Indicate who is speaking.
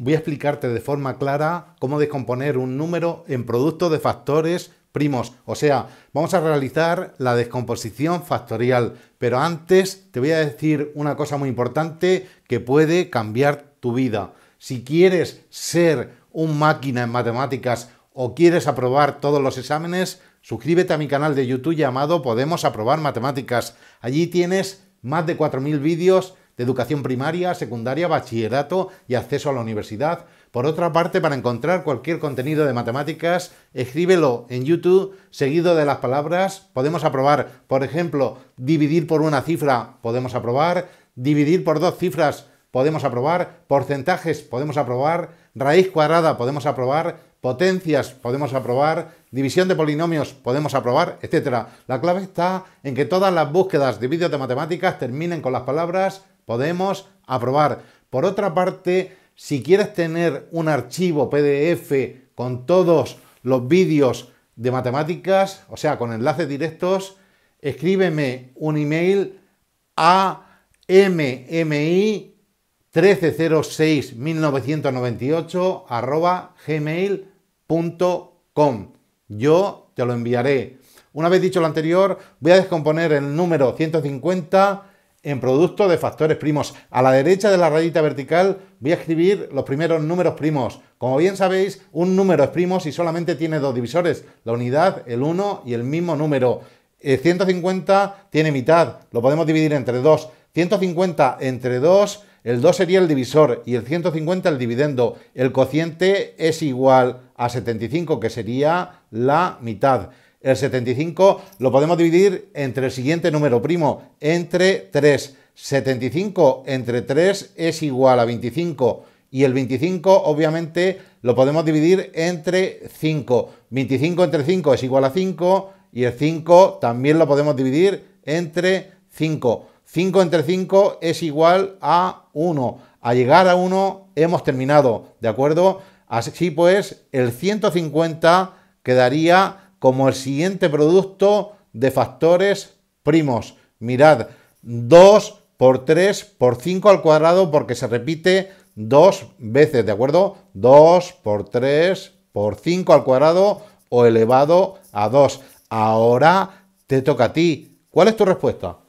Speaker 1: voy a explicarte de forma clara cómo descomponer un número en producto de factores primos. O sea, vamos a realizar la descomposición factorial. Pero antes te voy a decir una cosa muy importante que puede cambiar tu vida. Si quieres ser un máquina en matemáticas o quieres aprobar todos los exámenes, suscríbete a mi canal de YouTube llamado Podemos Aprobar Matemáticas. Allí tienes más de 4.000 vídeos educación primaria, secundaria, bachillerato y acceso a la universidad. Por otra parte, para encontrar cualquier contenido de matemáticas, escríbelo en YouTube seguido de las palabras. Podemos aprobar, por ejemplo, dividir por una cifra, podemos aprobar, dividir por dos cifras, podemos aprobar, porcentajes, podemos aprobar, raíz cuadrada, podemos aprobar, potencias, podemos aprobar, división de polinomios, podemos aprobar, etc. La clave está en que todas las búsquedas de vídeos de matemáticas terminen con las palabras podemos aprobar. Por otra parte, si quieres tener un archivo PDF con todos los vídeos de matemáticas, o sea, con enlaces directos, escríbeme un email a mmi 1306 gmail.com. Yo te lo enviaré. Una vez dicho lo anterior, voy a descomponer el número 150 en producto de factores primos. A la derecha de la rayita vertical voy a escribir los primeros números primos. Como bien sabéis, un número es primo si solamente tiene dos divisores, la unidad, el 1 y el mismo número. 150 eh, tiene mitad, lo podemos dividir entre 2. 150 entre 2, el 2 sería el divisor y el 150 el dividendo. El cociente es igual a 75, que sería la mitad. El 75 lo podemos dividir entre el siguiente número primo, entre 3. 75 entre 3 es igual a 25 y el 25 obviamente lo podemos dividir entre 5. 25 entre 5 es igual a 5 y el 5 también lo podemos dividir entre 5. 5 entre 5 es igual a 1. A llegar a 1 hemos terminado, ¿de acuerdo? Así pues, el 150 quedaría como el siguiente producto de factores primos. Mirad, 2 por 3 por 5 al cuadrado porque se repite dos veces, ¿de acuerdo? 2 por 3 por 5 al cuadrado o elevado a 2. Ahora te toca a ti. ¿Cuál es tu respuesta?